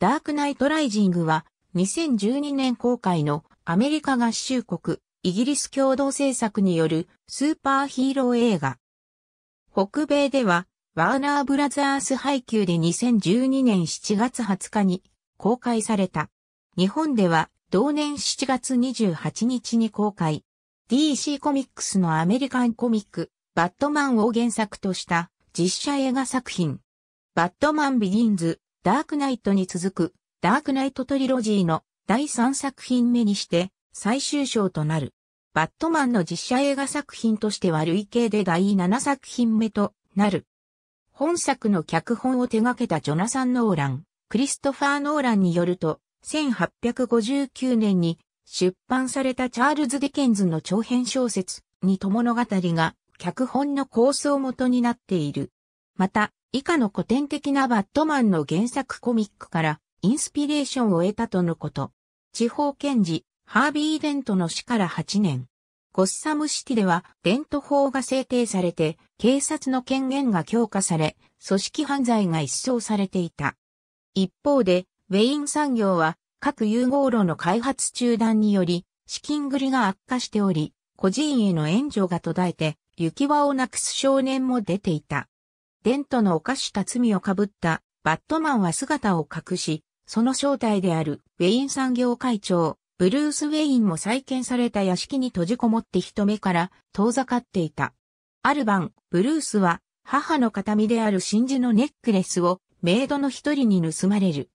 ダークナイトライジングは2012年公開のアメリカ合衆国、イギリス共同制作によるスーパーヒーロー映画。北米ではワーナーブラザース配給で2012年7月20日に公開された。日本では同年7月28日に公開。DC コミックスのアメリカンコミック、バットマンを原作とした実写映画作品。バットマンビギンズ、ダークナイトに続く、ダークナイトトリロジーの第3作品目にして最終章となる。バットマンの実写映画作品としては累計で第7作品目となる。本作の脚本を手掛けたジョナサン・ノーラン、クリストファー・ノーランによると、1859年に出版されたチャールズ・ディケンズの長編小説、にと物語が脚本の構想元になっている。また、以下の古典的なバットマンの原作コミックからインスピレーションを得たとのこと。地方検事、ハービー・デントの死から8年。ゴッサムシティでは、デント法が制定されて、警察の権限が強化され、組織犯罪が一掃されていた。一方で、ウェイン産業は、各融合炉の開発中断により、資金繰りが悪化しており、個人への援助が途絶えて、行き場をなくす少年も出ていた。デントの犯した罪をかぶったバットマンは姿を隠し、その正体であるウェイン産業会長、ブルース・ウェインも再建された屋敷に閉じこもって人目から遠ざかっていた。ある晩、ブルースは母の形見である真珠のネックレスをメイドの一人に盗まれる。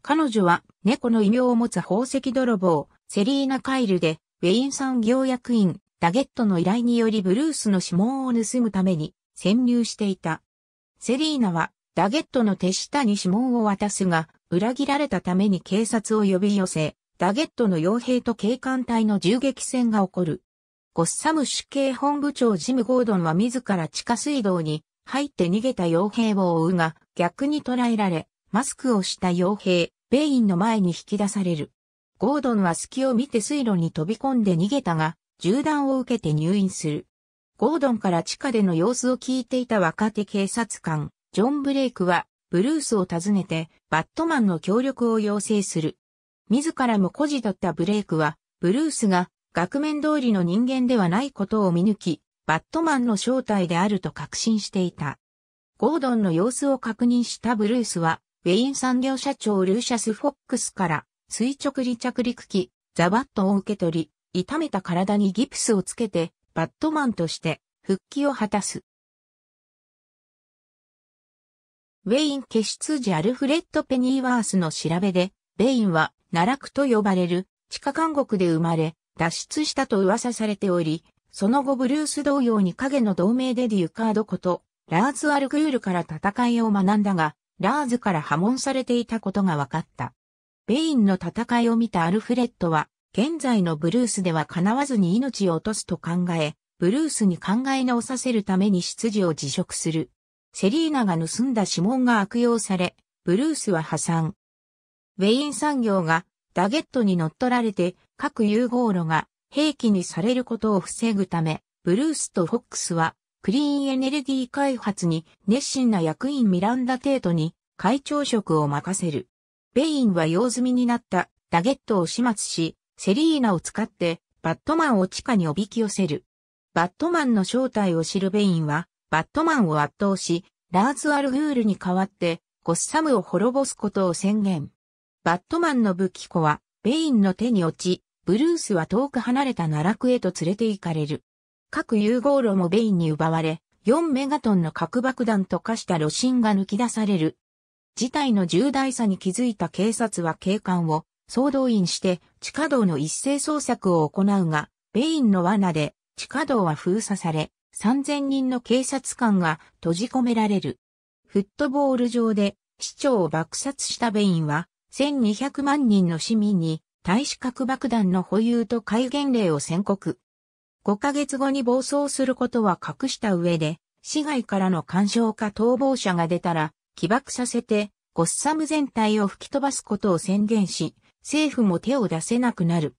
彼女は猫の異名を持つ宝石泥棒、セリーナ・カイルで、ウェイン産業役員、ダゲットの依頼によりブルースの指紋を盗むために潜入していた。セリーナはダゲットの手下に指紋を渡すが、裏切られたために警察を呼び寄せ、ダゲットの傭兵と警官隊の銃撃戦が起こる。ゴッサム主刑本部長ジム・ゴードンは自ら地下水道に入って逃げた傭兵を追うが、逆に捕らえられ、マスクをした傭兵、ベインの前に引き出される。ゴードンは隙を見て水路に飛び込んで逃げたが、銃弾を受けて入院する。ゴードンから地下での様子を聞いていた若手警察官、ジョン・ブレイクは、ブルースを訪ねて、バットマンの協力を要請する。自らも孤児だったブレイクは、ブルースが、額面通りの人間ではないことを見抜き、バットマンの正体であると確信していた。ゴードンの様子を確認したブルースは、ウェイン産業社長ルーシャス・フォックスから、垂直離着陸機、ザバットを受け取り、痛めた体にギプスをつけて、バットマンとして復帰を果たす。ウェイン傑出時アルフレッド・ペニーワースの調べで、ベインは奈落と呼ばれる地下監獄で生まれ、脱出したと噂されており、その後ブルース同様に影の同盟でデュカードこと、ラーズ・アルグールから戦いを学んだが、ラーズから破門されていたことが分かった。ベインの戦いを見たアルフレッドは、現在のブルースでは叶わずに命を落とすと考え、ブルースに考え直させるために執事を辞職する。セリーナが盗んだ指紋が悪用され、ブルースは破産。ウェイン産業がダゲットに乗っ取られて各融合炉が兵器にされることを防ぐため、ブルースとフォックスはクリーンエネルギー開発に熱心な役員ミランダ・テートに会長職を任せる。ベインは用済みになったダゲットを始末し、セリーナを使って、バットマンを地下におびき寄せる。バットマンの正体を知るベインは、バットマンを圧倒し、ラーズ・アルフールに代わって、ゴッサムを滅ぼすことを宣言。バットマンの武器庫は、ベインの手に落ち、ブルースは遠く離れた奈落へと連れて行かれる。各融合炉もベインに奪われ、4メガトンの核爆弾と化した炉心が抜き出される。事態の重大さに気づいた警察は警官を総動員して地下道の一斉捜索を行うが、ベインの罠で地下道は封鎖され、3000人の警察官が閉じ込められる。フットボール上で市長を爆殺したベインは、1200万人の市民に大使核爆弾の保有と戒厳令を宣告。5ヶ月後に暴走することは隠した上で、市外からの干渉か逃亡者が出たら、起爆させて、ゴッサム全体を吹き飛ばすことを宣言し、政府も手を出せなくなる。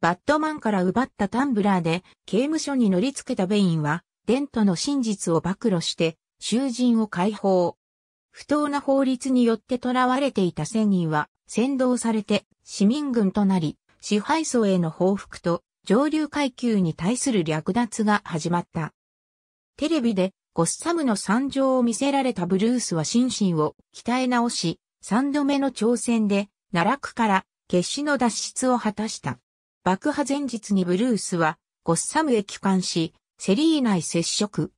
バットマンから奪ったタンブラーで刑務所に乗り付けたベインは、デントの真実を暴露して、囚人を解放。不当な法律によって囚われていた1人は、先導されて市民軍となり、支配層への報復と上流階級に対する略奪が始まった。テレビでゴッサムの惨状を見せられたブルースは心身を鍛え直し、三度目の挑戦で奈落から決死の脱出を果たした。爆破前日にブルースはゴッサムへ帰還し、セリーナへ接触。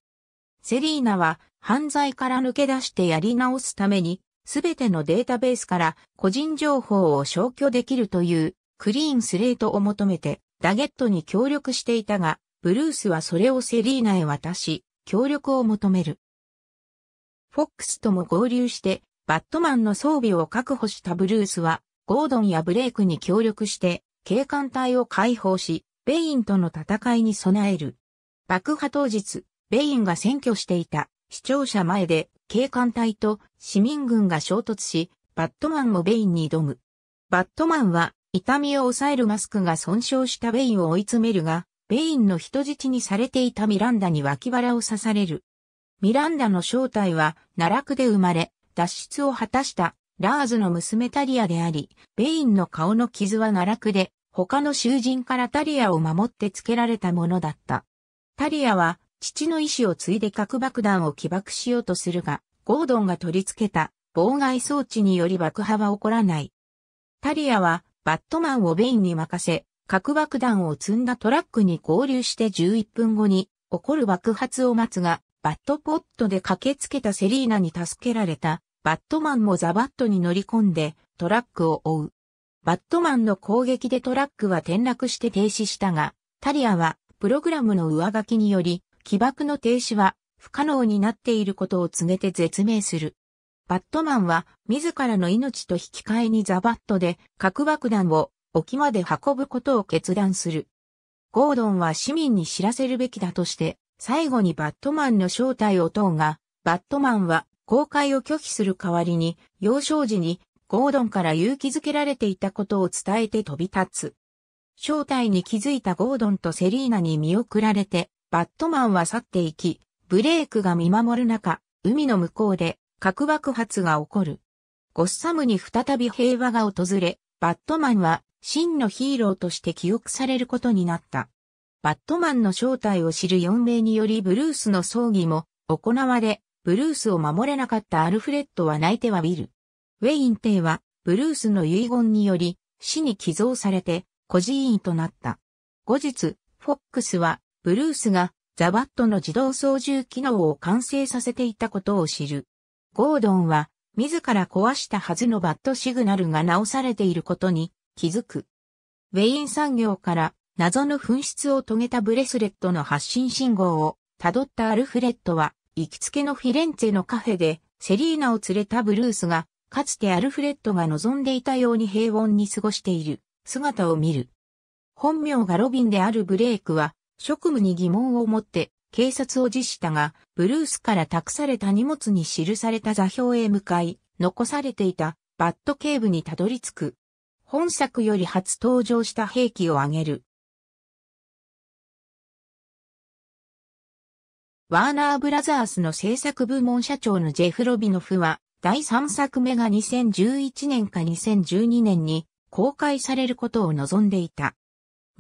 セリーナは犯罪から抜け出してやり直すために、すべてのデータベースから個人情報を消去できるというクリーンスレートを求めてダゲットに協力していたが、ブルースはそれをセリーナへ渡し、協力を求める。フォックスとも合流して、バットマンの装備を確保したブルースは、ゴードンやブレイクに協力して、警官隊を解放し、ベインとの戦いに備える。爆破当日、ベインが占拠していた視聴者前で警官隊と市民軍が衝突し、バットマンもベインに挑む。バットマンは痛みを抑えるマスクが損傷したベインを追い詰めるが、ベインの人質にされていたミランダに脇腹を刺される。ミランダの正体は奈落で生まれ、脱出を果たしたラーズの娘タリアであり、ベインの顔の傷は奈落で、他の囚人からタリアを守って付けられたものだった。タリアは、父の意志を継いで核爆弾を起爆しようとするが、ゴードンが取り付けた妨害装置により爆破は起こらない。タリアは、バットマンをベインに任せ、核爆弾を積んだトラックに合流して11分後に起こる爆発を待つが、バットポットで駆けつけたセリーナに助けられたバットマンもザ・バットに乗り込んでトラックを追う。バットマンの攻撃でトラックは転落して停止したが、タリアはプログラムの上書きにより起爆の停止は不可能になっていることを告げて絶命する。バットマンは自らの命と引き換えにザ・バットで核爆弾を沖まで運ぶことを決断する。ゴードンは市民に知らせるべきだとして、最後にバットマンの正体を問うが、バットマンは公開を拒否する代わりに、幼少時にゴードンから勇気づけられていたことを伝えて飛び立つ。正体に気づいたゴードンとセリーナに見送られて、バットマンは去っていき、ブレイクが見守る中、海の向こうで核爆発が起こる。ゴッサムに再び平和が訪れ、バットマンは真のヒーローとして記憶されることになった。バットマンの正体を知る4名によりブルースの葬儀も行われ、ブルースを守れなかったアルフレッドは泣いてはウィル。ウェイン帝は、ブルースの遺言により、死に寄贈されて、孤児院となった。後日、フォックスは、ブルースが、ザバットの自動操縦機能を完成させていたことを知る。ゴードンは、自ら壊したはずのバットシグナルが直されていることに気づく。ウェイン産業から謎の紛失を遂げたブレスレットの発信信号をたどったアルフレッドは行きつけのフィレンツェのカフェで、セリーナを連れたブルースが、かつてアルフレッドが望んでいたように平穏に過ごしている姿を見る。本名がロビンであるブレイクは、職務に疑問を持って警察を辞したが、ブルースから託された荷物に記された座標へ向かい、残されていたバット警部にたどり着く。本作より初登場した兵器を挙げるワーナーブラザースの制作部門社長のジェフ・ロビノフは、第3作目が2011年か2012年に公開されることを望んでいた。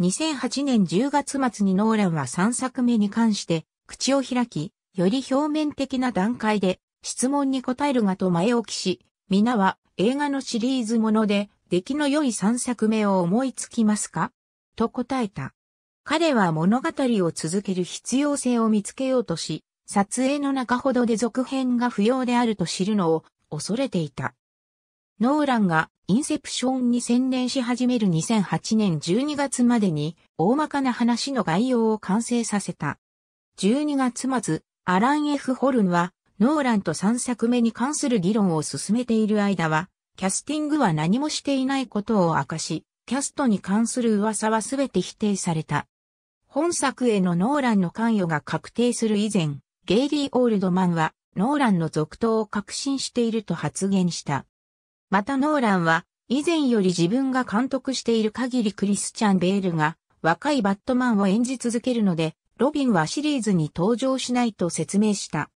2008年10月末にノーランは3作目に関して口を開き、より表面的な段階で質問に答えるがと前置きし、皆は映画のシリーズもので出来の良い3作目を思いつきますかと答えた。彼は物語を続ける必要性を見つけようとし、撮影の中ほどで続編が不要であると知るのを恐れていた。ノーランがインセプションに専念し始める2008年12月までに大まかな話の概要を完成させた。12月末、アラン・ F・ ホルンはノーランと3作目に関する議論を進めている間は、キャスティングは何もしていないことを明かし、キャストに関する噂はすべて否定された。本作へのノーランの関与が確定する以前、ゲイリー・オールドマンは、ノーランの続投を確信していると発言した。またノーランは、以前より自分が監督している限りクリスチャン・ベールが、若いバットマンを演じ続けるので、ロビンはシリーズに登場しないと説明した。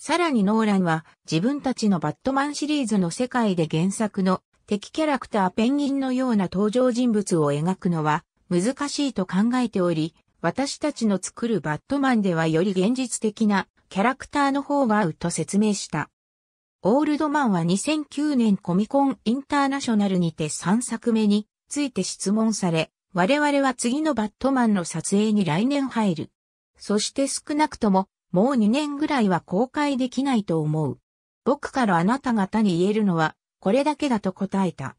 さらにノーランは自分たちのバットマンシリーズの世界で原作の敵キャラクターペンギンのような登場人物を描くのは難しいと考えており、私たちの作るバットマンではより現実的なキャラクターの方が合うと説明した。オールドマンは2009年コミコンインターナショナルにて3作目について質問され、我々は次のバットマンの撮影に来年入る。そして少なくとももう2年ぐらいは公開できないと思う。僕からあなた方に言えるのはこれだけだと答えた。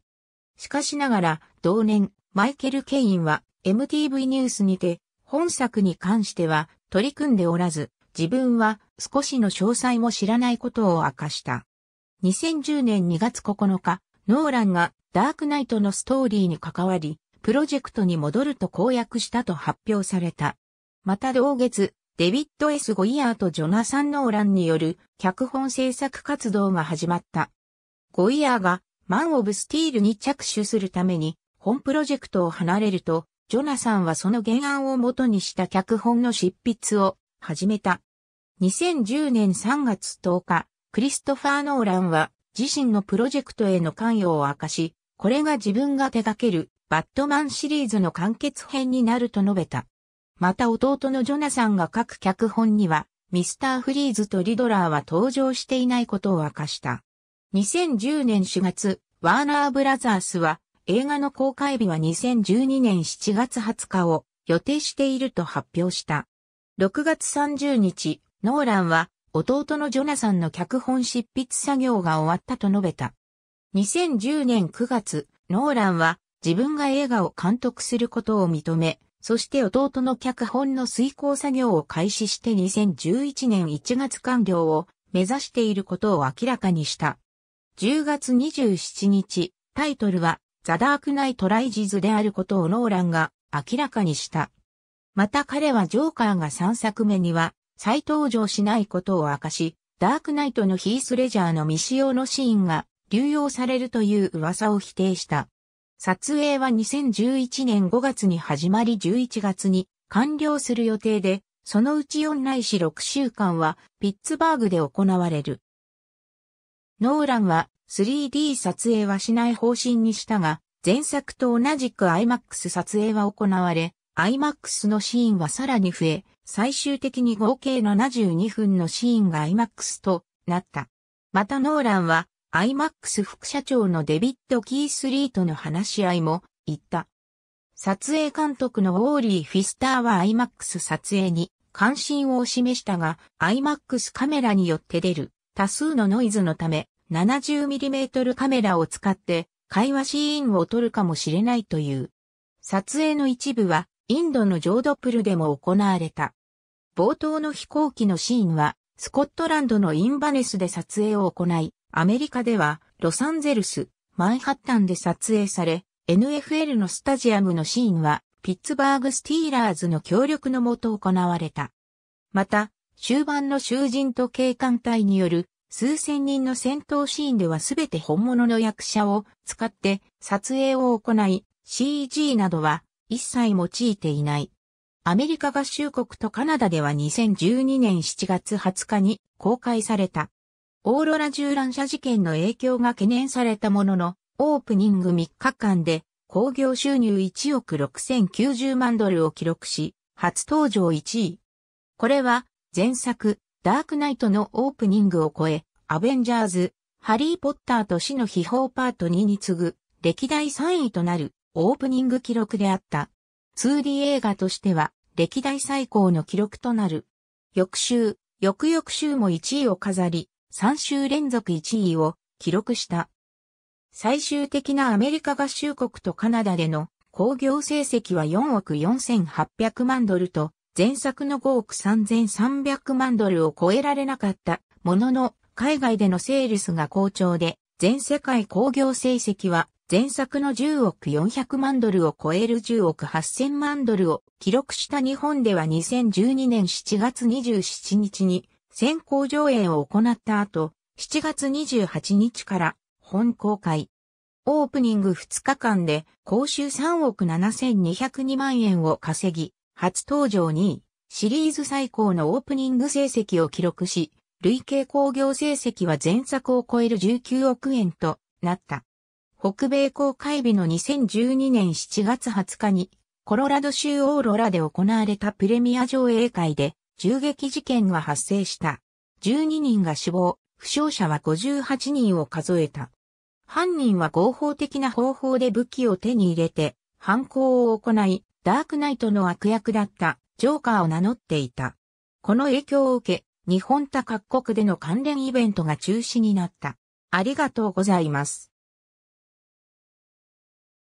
しかしながら同年マイケル・ケインは MTV ニュースにて本作に関しては取り組んでおらず、自分は少しの詳細も知らないことを明かした。2010年2月9日、ノーランがダークナイトのストーリーに関わり、プロジェクトに戻ると公約したと発表された。また同月、デビッド・ S・ ゴイヤーとジョナサン・ノーランによる脚本制作活動が始まった。ゴイヤーがマン・オブ・スティールに着手するために本プロジェクトを離れるとジョナサンはその原案を元にした脚本の執筆を始めた。2010年3月10日、クリストファー・ノーランは自身のプロジェクトへの関与を明かし、これが自分が手掛けるバットマンシリーズの完結編になると述べた。また弟のジョナサンが書く脚本には、ミスター・フリーズとリドラーは登場していないことを明かした。2010年4月、ワーナー・ブラザースは映画の公開日は2012年7月20日を予定していると発表した。6月30日、ノーランは弟のジョナサンの脚本執筆作業が終わったと述べた。2010年9月、ノーランは自分が映画を監督することを認め、そして弟の脚本の遂行作業を開始して2011年1月完了を目指していることを明らかにした。10月27日、タイトルはザ・ダークナイト・ライジズであることをノーランが明らかにした。また彼はジョーカーが3作目には再登場しないことを明かし、ダークナイトのヒースレジャーの未使用のシーンが流用されるという噂を否定した。撮影は2011年5月に始まり11月に完了する予定で、そのうち4ないし6週間はピッツバーグで行われる。ノーランは 3D 撮影はしない方針にしたが、前作と同じく IMAX 撮影は行われ、IMAX のシーンはさらに増え、最終的に合計72分のシーンが IMAX となった。またノーランは IMAX 副社長のデビッド・キースリーとの話し合いも言った。撮影監督のウォーリー・フィスターは IMAX 撮影に関心を示したが IMAX カメラによって出る多数のノイズのため、70mm カメラを使って会話シーンを撮るかもしれないという。撮影の一部はインドのジョードプルでも行われた。冒頭の飛行機のシーンはスコットランドのインバネスで撮影を行い、アメリカではロサンゼルス、マンハッタンで撮影され、NFL のスタジアムのシーンはピッツバーグスティーラーズの協力のもと行われた。また、終盤の囚人と警官隊による数千人の戦闘シーンでは全て本物の役者を使って撮影を行い、CG などは一切用いていない。アメリカ合衆国とカナダでは2012年7月20日に公開された。オーロラ銃乱射事件の影響が懸念されたものの、オープニング3日間で興行収入1億6090万ドルを記録し、初登場1位。これは前作、ダークナイトのオープニングを超え、アベンジャーズ、ハリー・ポッターと死の秘宝パート2に次ぐ、歴代3位となるオープニング記録であった。2D 映画としては、歴代最高の記録となる。翌週、翌々週も1位を飾り、3週連続1位を記録した。最終的なアメリカ合衆国とカナダでの工業成績は4億4800万ドルと前作の5億3300万ドルを超えられなかったものの、海外でのセールスが好調で、全世界興行成績は前作の10億400万ドルを超える10億8000万ドルを記録した日本では2012年7月27日に先行上映を行った後、7月28日から本公開。オープニング2日間で公衆3億7202万円を稼ぎ、初登場2位、シリーズ最高のオープニング成績を記録し、累計興行成績は前作を超える19億円となった。北米公開日の2012年7月20日に、コロラド州オーロラで行われたプレミア上映会で、銃撃事件が発生した。12人が死亡、負傷者は58人を数えた。犯人は合法的な方法で武器を手に入れて、犯行を行い、ダークナイトの悪役だったジョーカーを名乗っていた。この影響を受け、日本他各国での関連イベントが中止になった。ありがとうございます。